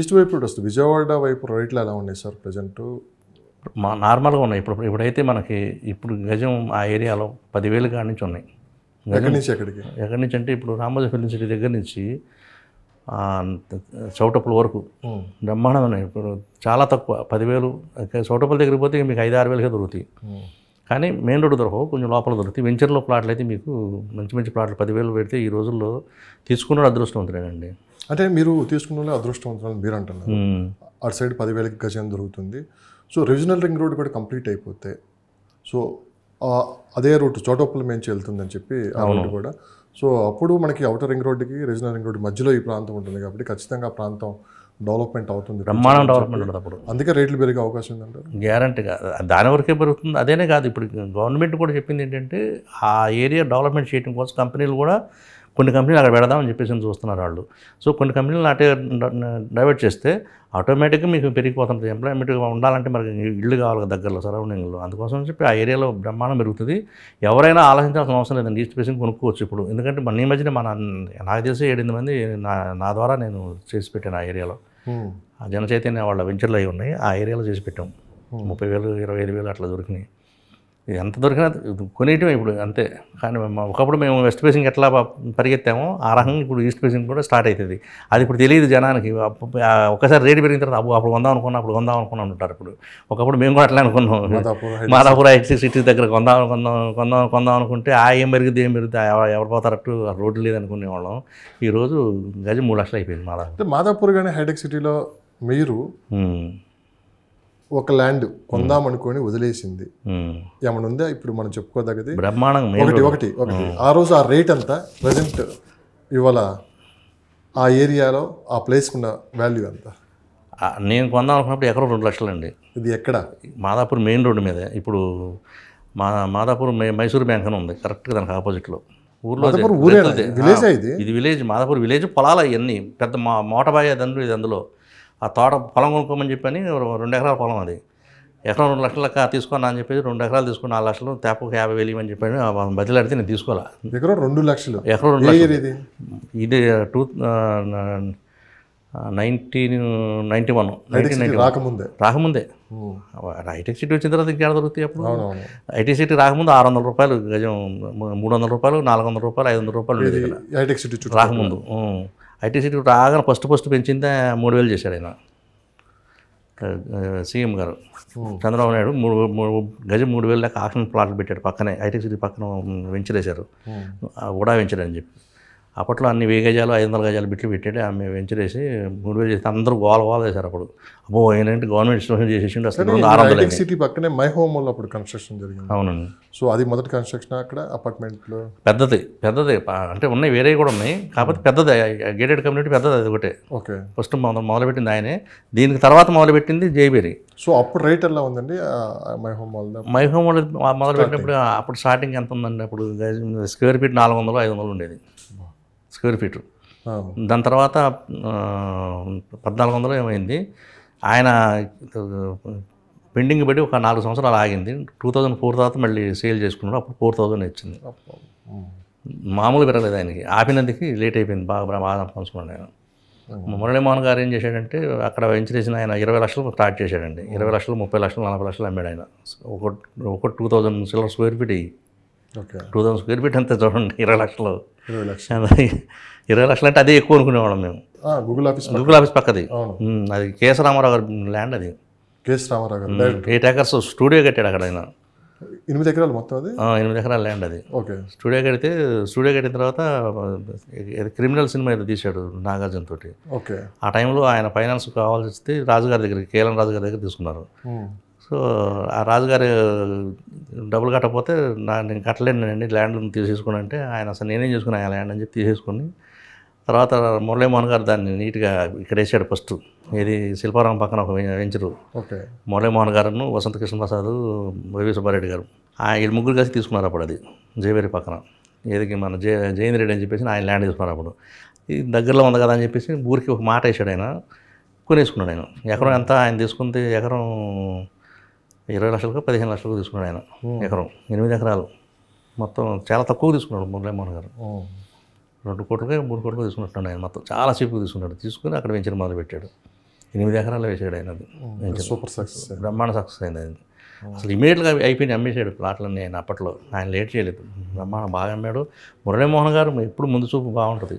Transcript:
East వైపు వస్తుంది విజయవాడ వైపు రైట్లు ఎలా ఉన్నాయి సార్ ప్రజెంట్ మా నార్మల్గా ఉన్నాయి ఇప్పుడు ఇప్పుడైతే మనకి ఇప్పుడు గజం ఆ ఏరియాలో పదివేలు కాడి నుంచి ఉన్నాయి ఎక్కడి నుంచి ఎక్కడికి ఎక్కడి నుంచి అంటే ఇప్పుడు రామోజీ ఫిల్మ్ సిటీ దగ్గర నుంచి చౌటప్పుల వరకు hmm. బ్రహ్మాండం ఉన్నాయి ఇప్పుడు చాలా తక్కువ పదివేలు చౌటప్పుల దగ్గరికి పోతే మీకు ఐదు ఆరు వేలకే దొరుకుతాయి hmm. కానీ మెయిన్ రోడ్ దొరకవు కొంచెం లోపల దొరుకుతాయి వెంచర్లో ప్లాట్లు అయితే మీకు మంచి మంచి ప్లాట్లు పదివేలు పెడితే ఈ రోజుల్లో తీసుకున్న అండి అంటే మీరు తీసుకున్న అదృష్టవంతులు మీరు అంటున్నారు అటు సైడ్ పదివేలకి గజం దొరుకుతుంది సో రీజనల్ రింగ్ రోడ్ కూడా కంప్లీట్ అయిపోతే సో అదే రూట్ చోటోపల్లి మేంచి వెళ్తుందని చెప్పి ఆ రోడ్ కూడా సో అప్పుడు మనకి అవుటర్ రింగ్ రోడ్డుకి రీజనల్ రింగ్ రోడ్డు మధ్యలో ఈ ప్రాంతం ఉంటుంది కాబట్టి ఖచ్చితంగా ఆ ప్రాంతం డెవలప్మెంట్ అవుతుంది బ్రహ్మాండం డెవలప్మెంట్ ఉంటుంది అప్పుడు అందుకే రేట్లు పెరిగే అవకాశం ఉందంటారు గ్యారంటీగా దాని వరకే పెరుగుతుంది అదేనే కాదు ఇప్పుడు గవర్నమెంట్ కూడా చెప్పింది ఏంటంటే ఆ ఏరియా డెవలప్మెంట్ చేయడం కోసం కంపెనీలు కూడా కొన్ని కంపెనీలు అక్కడ పెడదామని చెప్పేసి చూస్తున్నారు వాళ్ళు సో కొన్ని కంపెనీలు అటే డైవర్ట్ చేస్తే ఆటోమేటిక్గా మీకు పెరిగిపోతుంది ఎంప్లాయ్మెంట్గా ఉండాలంటే మరి ఇల్లు కావాలి దగ్గరలో సరౌండింగ్లో అందుకోసం చెప్పి ఆ ఏరియాలో బ్రహ్మాండం పెరుగుతుంది ఎవరైనా ఆలోచించాల్సిన అవసరం లేదండి ఈస్ట్ ఫేసింగ్ కొనుక్కోవచ్చు ఇప్పుడు ఎందుకంటే మన ఈ మధ్యన మన నాకు తెలిసి ఏడెనిమిది మంది నా నా ద్వారా నేను చేసి పెట్టాను ఆ ఏరియాలో ఆ జన చైతన్య వాళ్ళ వెంచర్లు అవి ఉన్నాయి ఆ ఏరియాలో చేసి పెట్టాం ముప్పై వేలు ఇరవై ఐదు వేలు అట్లా దొరికినాయి ఎంత దొరికినా కొనేయటమే ఇప్పుడు అంతే కానీ ఒకప్పుడు మేము వెస్ట్ ఫేసింగ్ ఎట్లా పరిగెత్తామో ఆ రకంగా ఇప్పుడు ఈస్ట్ ఫేసింగ్ కూడా స్టార్ట్ అవుతుంది అది ఇప్పుడు తెలియదు జనానికి ఒకసారి రేటు పెరిగిన తర్వాత అప్పుడు కొందాం అనుకున్నా అప్పుడు కొందాం అనుకున్నాం అంటారు ఇప్పుడు ఒకప్పుడు మేము కూడా అట్లా అనుకున్నాం మాదాపూర్ ఐటీ సిటీ దగ్గర కొందాం కొందాం కొందాం కొందాం అనుకుంటే ఆ ఏం పెరిగింది ఏం పెరుగుతుంది ఎవరు పోతారట్టు రోడ్డు వాళ్ళం ఈరోజు గజ మూడు లక్షలు అయిపోయింది మాదాపూర్ మాదాపూర్ కానీ హైటెక్ సిటీలో మీరు ఒక ల్యాండ్ కొందాం అనుకుని వదిలేసింది ఏమైనా ఉందా ఇప్పుడు మనం చెప్పుకోదగ్గది ఒకటి ఒకటి ఒకటి ఆ రోజు ఆ రేట్ అంతా ప్రజెంట్ ఇవాళ ఆ ఏరియాలో ఆ ప్లేస్కి ఉన్న వాల్యూ అంత నేను కొందాం అనుకున్నప్పుడు ఎకరం రెండు లక్షలు అండి ఇది ఎక్కడ మాదాపూర్ మెయిన్ రోడ్డు మీదే ఇప్పుడు మా మాదాపూర్ మైసూర్ బ్యాంక్ అని ఉంది కరెక్ట్గా దానికి ఆపోజిట్లో ఊర్లో ఇది విలేజ్ మాదాపూర్ విలేజ్ పొలాలు అవన్నీ పెద్ద మా మోటబాయ్ ఇది అందులో ఆ తోట పొలం కొనుక్కోమని చెప్పని రెండు ఎకరాల పొలం అది ఎకరం రెండు లక్షల తీసుకున్నా అని చెప్పేసి రెండు ఎకరాలు తీసుకున్నా నాలుగు లక్షలు తేపకు యాభై వేలు ఇవ్వని చెప్పాను అడితే నేను తీసుకోవాలా ఎకరం రెండు లక్షలు ఎకరం రెండు లక్షలు ఇది two nineteen ninety one nineteen ninety రాకముందే రాకముందే హైటెక్ సిటీ వచ్చిన తర్వాత ఇంకేడ దొరుకుతాయి అప్పుడు ఐటీ సిటీ రాకముందు ఆరు వందల రూపాయలు గజం మూడు వందల రూపాయలు నాలుగు వందల రూపాయలు ఐదు వందల రూపాయలు హైటెక్ సిటీ రాకముందు ఐటీసీటీ రాగానే ఫస్ట్ ఫస్ట్ పెంచిందే మూడు వేలు చేశాడు ఆయన సీఎం గారు చంద్రబాబు నాయుడు మూడు మూడు గజం మూడు వేలు దాకా ఆక్షన్ ప్లాట్లు పెట్టాడు పక్కనే ఐటీసీటీ పక్కన వెంచరేశారు కూడా వెంచర్ అని చెప్పి అప్పట్లో అన్ని వెయ్యి గజాలు ఐదు వందల గజాలు బిట్లు పెట్టాడు ఆమె వెంచరేసి మూడు వేలు చేస్తే అందరూ గోల గోల చేశారు అప్పుడు అబ్బో ఏంటంటే గవర్నమెంట్ ఇన్స్టిట్యూషన్ చేసేసిండు అసలు ఆరు వందల సిటీ పక్కనే మై హోమ్ వల్ల అప్పుడు కన్స్ట్రక్షన్ జరిగింది అవునండి సో అది మొదటి కన్స్ట్రక్షన్ అక్కడ అపార్ట్మెంట్లో పెద్దది పెద్దది అంటే ఉన్నాయి వేరే కూడా ఉన్నాయి కాకపోతే hmm. పెద్దది గేటెడ్ కమ్యూనిటీ పెద్దది అది ఒకటే ఓకే ఫస్ట్ మొదలుపెట్టింది ఆయనే దీనికి తర్వాత మొదలుపెట్టింది జైబేరి సో అప్పుడు రేట్ ఎలా ఉందండి మై హోమ్ వల్ల మై హోమ్ మొదలు పెట్టినప్పుడు అప్పుడు స్టార్టింగ్ ఎంత ఉందండి అప్పుడు స్క్వేర్ ఫీట్ నాలుగు వందలు ఐదు వందలు ఉండేది స్క్వేర్ ఫీటు దాని తర్వాత పద్నాలుగు వందలు ఏమైంది ఆయన పెండింగ్ పెట్టి ఒక నాలుగు సంవత్సరాలు ఆగింది టూ థౌజండ్ ఫోర్ తర్వాత మళ్ళీ సేల్ చేసుకున్నాడు అప్పుడు ఫోర్ థౌజండ్ వచ్చింది మామూలు పెరగలేదు ఆయనకి ఆపినందుకు లేట్ అయిపోయింది బాగా బాగా పంచుకున్నాడు ఆయన మురళీమోహన్ గారు ఏం చేశాడంటే అక్కడ వెంచేసిన ఆయన ఇరవై లక్షలు స్టార్ట్ చేశాడండి ఇరవై లక్షలు ముప్పై లక్షలు నలభై లక్షలు అమ్మాడు ఆయన ఒక ఒక two thousand silver square feet two thousand square feet అంతే చూడండి ఇరవై లక్షలు ఇరవై లక్షలు అంటే అదే ఎక్కువ అనుకునేవాళ్ళం మేము గూగుల్ ఆఫీస్ గూగుల్ ఆఫీస్ పక్కది అది కేఎస్ రామారావు గారి ల్యాండ్ అది కేఎస్ రామారావు గారు ఎయిట్ ఏకర్స్ స్టూడియో కట్టాడు అక్కడ ఆయన ఎనిమిది ఎకరాలు మొత్తం అది ఎనిమిది ఎకరాలు ల్యాండ్ అది ఓకే స్టూడియో కడితే స్టూడియో కట్టిన తర్వాత క్రిమినల్ సినిమా ఏదో తీశాడు నాగార్జున తోటి ఓకే ఆ టైంలో ఆయన ఫైనాన్స్ కావాల్సి వస్తే రాజుగారి దగ్గర కేఎల్ఎన్ రాజు గారి దగ్గర తీసుకున్నారు సో ఆ రాజుగారు డబ్బులు కట్టకపోతే నా నేను కట్టలేనండి ల్యాండ్ తీసేసుకుని అంటే ఆయన అసలు నేనేం చేసుకున్నాను ఆ ల్యాండ్ అని చెప్పి తీసేసుకుని తర్వాత మురళీమోహన్ గారు దాన్ని నీట్గా ఇక్కడ వేసాడు ఫస్ట్ ఇది శిల్పారామం పక్కన ఒక వెంచరు ఓకే మురళీమోహన్ గారును వసంత కృష్ణ ప్రసాద్ వైవి సుబ్బారెడ్డి గారు వీళ్ళు ముగ్గురు కలిసి తీసుకున్నారు అప్పుడు అది జయవేరి పక్కన ఏది మన జయ జయేంద్ర రెడ్డి అని చెప్పేసి ఆయన ల్యాండ్ తీసుకున్నారు అప్పుడు ఇది దగ్గరలో ఉంది కదా అని చెప్పేసి ఊరికి ఒక మాట వేసాడు ఆయన కొనేసుకున్నాడు ఆయన ఎకరం ఎంత ఆయన తీసుకుంటే ఎకరం ఇరవై లక్షలకు పదిహేను లక్షలకు తీసుకున్నాడు ఆయన ఎకరం ఎనిమిది ఎకరాలు మొత్తం చాలా తక్కువ తీసుకున్నాడు మురళీమోహన్ గారు రెండు కోట్లకే మూడు కోట్లకు తీసుకున్నట్టు ఆయన మొత్తం చాలా సేపు తీసుకున్నాడు తీసుకుని అక్కడ వెంచర్ మొదలు పెట్టాడు ఎనిమిది ఎకరాలు వేసాడు ఆయన అది సూపర్ సక్సెస్ బ్రహ్మాండ సక్సెస్ అయింది అది అసలు ఇమీడియట్గా అయిపోయి అమ్మేశాడు ప్లాట్లన్నీ ఆయన అప్పట్లో ఆయన లేట్ చేయలేదు బ్రహ్మాండం బాగా అమ్మాడు మురళీమోహన్ గారు ఎప్పుడు ముందు చూపు బాగుంటుంది